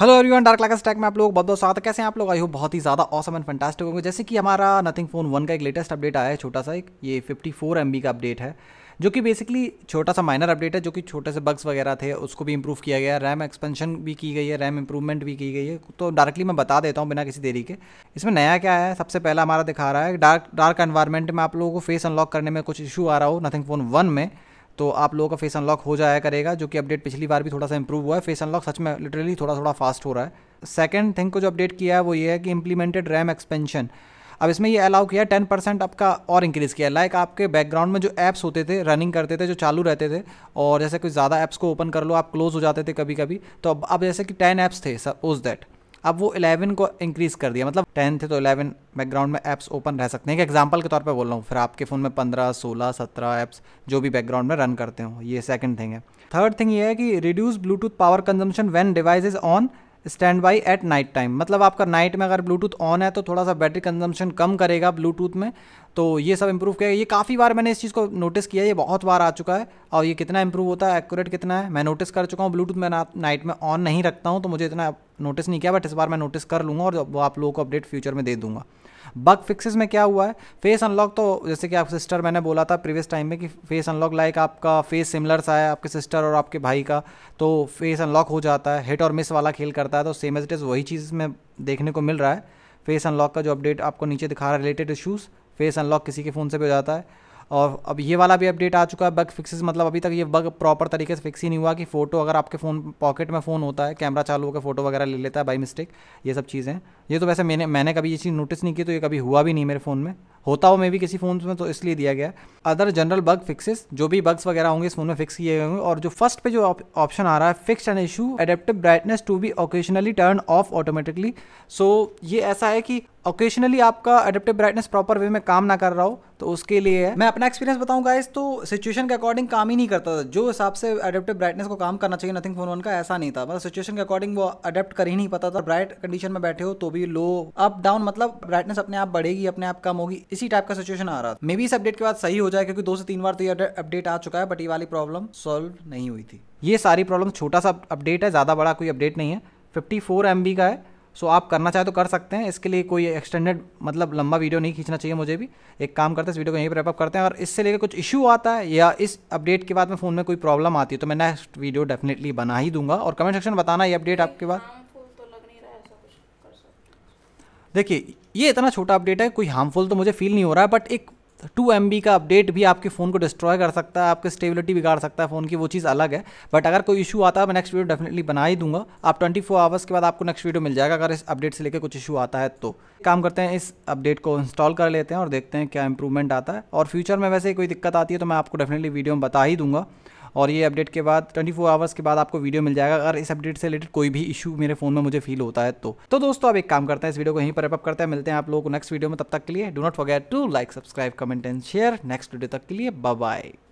hello everyone dark like stack में आप लोग बहुत बहुत स्वागत कैसे हैं आप लोग आई हो बहुत ही ज़्यादा ऑसम एंड फंटास्टिक होंगे जैसे कि हमारा नथिंग फ़ोन वन का एक लेटेस्ट अपडेट आया है छोटा सा एक ये फिफ्टी एम बी का अपडेट है जो कि बेसिकली छोटा सा माइनर अपडेट है जो कि छोटे से बग्स वगैरह थे उसको भी इम्प्रूव किया गया रैम एक्सपेंशन भी की गई है रैम इंप्रूवमेंट भी की गई है तो डायरेक्टली मैं बता देता हूँ बिना किसी देरी के इसमें नया क्या है सबसे पहला हमारा दिखा रहा है डार्क डार्क एन्वायरमेंट में आप लोगों को फेस अनलॉक करने में कुछ इशू आ रहा हो नथिंग फ़ोन वन में तो आप लोगों का फेस अनलॉक हो जाया करेगा जो कि अपडेट पिछली बार भी थोड़ा सा इंप्रूव हुआ है फेस अनलॉक सच में लिटरली थोड़ा थोड़ा फास्ट हो रहा है सेकेंड थिंग को जो अपडेट किया है वो ये है कि इम्प्लीमेंटेड रैम एक्सपेंशन अब इसमें ये अलाउ किया टेन परसेंट आपका और इंक्रीज़ किया लाइक आपके बैकग्राउंड में जो ऐप्स होते थे रनिंग करते थे जो चालू रहते थे और जैसे कुछ ज़्यादा ऐप्स को ओपन कर लो आप क्लोज हो जाते थे कभी कभी तो अब अब जैसे कि टेन ऐप्स थे सपोज दैट अब वो 11 को इंक्रीज़ कर दिया मतलब 10 थे तो 11 बैकग्राउंड में ऐप्स ओपन रह सकते हैं एग्जाम्पल के तौर पे बोल रहा हूँ फिर आपके फ़ोन में 15, 16, 17 ऐप्स जो भी बैकग्राउंड में रन करते हो ये सेकंड थिंग है थर्ड थिंग ये है कि reduce Bluetooth power consumption when device is on standby at night time मतलब आपका नाइट में अगर ब्लूटूथ ऑन है तो थोड़ा सा बैटरी कंजम्पशन कम करेगा ब्लूटूथ में तो ये सब इंप्रूव किया ये काफ़ी बार मैंने इस चीज़ को नोटिस किया है ये बहुत बार आ चुका है और ये कितना इंप्रूव होता है एक्यूरेट कितना है मैं नोटिस कर चुका हूँ ब्लूटूथ मैं नाइट में ऑन नहीं रखता हूँ तो मुझे इतना नोटिस नहीं किया बट इस बार मैं नोटिस कर लूँगा और वो आप लोगों को अपडेट फ्यूचर में दे दूँगा बग फिक्सेस में क्या हुआ है फेस अनलॉक तो जैसे कि आप सिस्टर मैंने बोला था प्रीवियस टाइम में कि फेस अनलॉक लाइक आपका फेस सा आया आपके सिस्टर और आपके भाई का तो फेस अनलॉक हो जाता है हिट और मिस वाला खेल करता है तो सेम एज इट इज़ वही चीज़ में देखने को मिल रहा है फेस अनलॉक का जो अपडेट आपको नीचे दिखा रहा है रिलेटेड इशूज़ फेस अनलॉक किसी के फ़ोन से भी हो जाता है और अब ये वाला भी अपडेट आ चुका है बग फिक्सेस मतलब अभी तक ये बग प्रॉपर तरीके से फिक्स ही नहीं हुआ कि फोटो अगर आपके फ़ोन पॉकेट में फ़ोन होता है कैमरा चालू होकर फ़ोटो वगैरह ले लेता है बाई मिस्टेक ये सब चीज़ें ये तो वैसे मैंने मैंने कभी ये चीज़ नोटिस नहीं की तो ये कभी हुआ भी नहीं मेरे फ़ोन में होता हो मे भी किसी फ़ोन में तो इसलिए दिया गया अदर जनरल बग फिक्सेस जो भी बग्स वगैरह होंगे इस फोन में फिक्स किए होंगे और जो फर्स्ट पे जो ऑप्शन आ रहा है fix and issue adaptive brightness to be occasionally turn off automatically so ये ऐसा है कि ओकेशनली आपका अडेप्टिव ब्राइटनेस प्रॉपर वे में काम ना कर रहा हो तो उसके लिए है मैं अपना एक्सपीरियंस बताऊंगा इस तो सिचुएशन के अकॉर्डिंग काम ही नहीं करता था जो हिसाब से अडेप्टिव ब्राइटनेस को काम करना चाहिए नथिंग फोन वन का ऐसा नहीं था मतलब सिचुएशन के अकॉर्डिंग वो अडेप्ट कर ही नहीं पता था ब्राइट कंडीशन में बैठे हो तो भी लो अप डाउन मतलब ब्राइटनेस अपने आप बढ़ेगी अपने आप कम होगी इसी टाइप का सिचुएशन आ रहा था मे बी इस अपडेट के बाद सही हो जाए क्योंकि दो से तीन बार तो ये अपडेट आ चुका है बट ये वाली प्रॉब्लम सॉल्व नहीं हुई थी ये सारी प्रॉब्लम छोटा सा अपडेट है ज़्यादा बड़ा कोई अपडेट नहीं है फिफ्टी फोर का है सो आप करना चाहे तो कर सकते हैं इसके लिए कोई एक्सटेंडेड मतलब लंबा वीडियो नहीं खींचना चाहिए मुझे भी एक काम करते हैं इस वीडियो को यहीं पर रेपअप करते हैं और इससे लेकर कुछ इशू आता है या इस अपडेट के बाद में फ़ोन में कोई प्रॉब्लम आती है तो मैं नेक्स्ट वीडियो डेफिनेटली बना ही दूंगा और कमेंट सेक्शन बताना ये अपडेट आपके बाद तो देखिए ये इतना छोटा अपडेट है कोई हार्मफुल तो मुझे फील नहीं हो रहा है बट एक टू एम का अपडेट भी आपके फ़ोन को डिस्ट्रॉय कर सकता है आपके स्टेबिलिटी बिगाड़ सकता है फ़ोन की वो चीज़ अलग है बट अगर कोई इशू आता है मैं नेक्स्ट वीडियो डेफिनेटली बना ही दूंगा आप 24 फोर आवर्स के बाद आपको नेक्स्ट वीडियो मिल जाएगा अगर इस अपडेट से लेकर कुछ इशू आता है तो काम करते हैं इस अपडेट को इंस्टॉल कर लेते हैं और देखते हैं क्या इंप्रूवमेंट आता है और फ्यूचर में वैसे कोई दिक्कत आती है तो मैं आपको डेफिनेटली वीडियो में बता ही दूंगा और ये अपडेट के बाद 24 फोर आवर्स के बाद आपको वीडियो मिल जाएगा अगर इस अपडेट से रिलेटेड कोई भी इशू मेरे फोन में मुझे फील होता है तो तो दोस्तों आप एक काम करते हैं इस वीडियो को यहीं पर अप करते हैं मिलते हैं आप लोगों को नेक्स्ट वीडियो में तब तक के लिए do not forget to like subscribe comment and share next video तक के लिए बाय